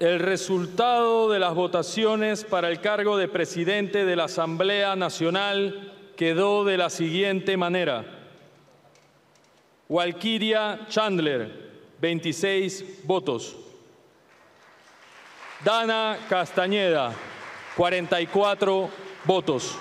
el resultado de las votaciones para el cargo de presidente de la Asamblea Nacional quedó de la siguiente manera. Walkiria Chandler, 26 votos. Dana Castañeda, 44 votos.